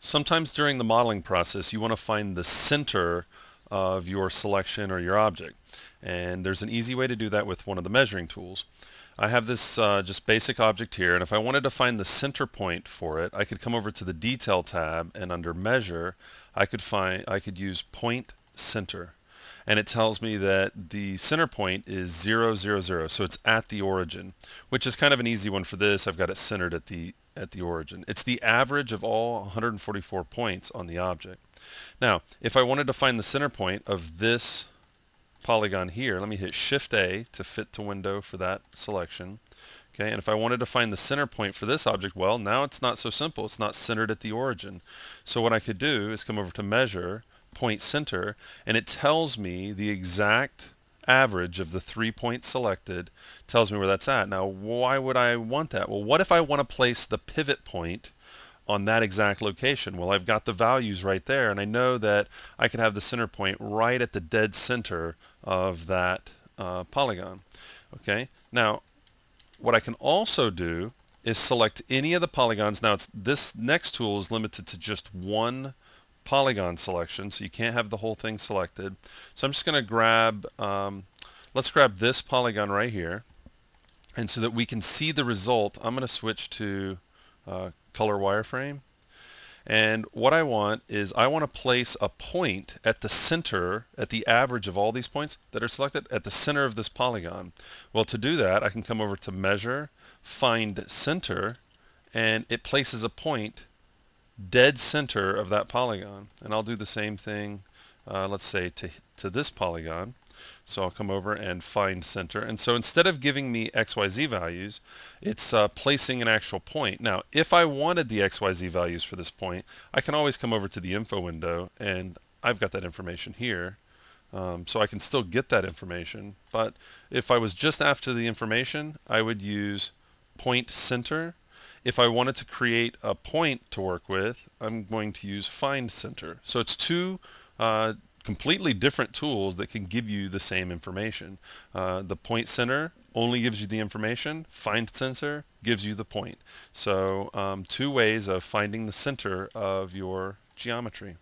Sometimes during the modeling process, you want to find the center of your selection or your object. And there's an easy way to do that with one of the measuring tools. I have this uh, just basic object here, and if I wanted to find the center point for it, I could come over to the Detail tab, and under Measure, I could find I could use Point Center, and it tells me that the center point is 0, 0, so it's at the origin, which is kind of an easy one for this. I've got it centered at the at the origin. It's the average of all 144 points on the object. Now, if I wanted to find the center point of this polygon here, let me hit Shift-A to fit to window for that selection. Okay, and if I wanted to find the center point for this object, well, now it's not so simple. It's not centered at the origin. So what I could do is come over to Measure, Point Center, and it tells me the exact average of the three points selected tells me where that's at. Now, why would I want that? Well, what if I want to place the pivot point on that exact location? Well, I've got the values right there, and I know that I can have the center point right at the dead center of that uh, polygon. Okay, now what I can also do is select any of the polygons. Now, it's, this next tool is limited to just one polygon selection, so you can't have the whole thing selected. So I'm just going to grab, um, let's grab this polygon right here. And so that we can see the result, I'm going to switch to uh, color wireframe. And what I want is I want to place a point at the center, at the average of all these points that are selected, at the center of this polygon. Well, to do that, I can come over to Measure, Find Center, and it places a point dead center of that polygon. And I'll do the same thing, uh, let's say, to, to this polygon. So I'll come over and find center. And so instead of giving me XYZ values, it's uh, placing an actual point. Now, if I wanted the XYZ values for this point, I can always come over to the info window and I've got that information here. Um, so I can still get that information. But if I was just after the information, I would use point center if I wanted to create a point to work with, I'm going to use Find Center. So it's two uh, completely different tools that can give you the same information. Uh, the Point Center only gives you the information. Find Center gives you the point. So um, two ways of finding the center of your geometry.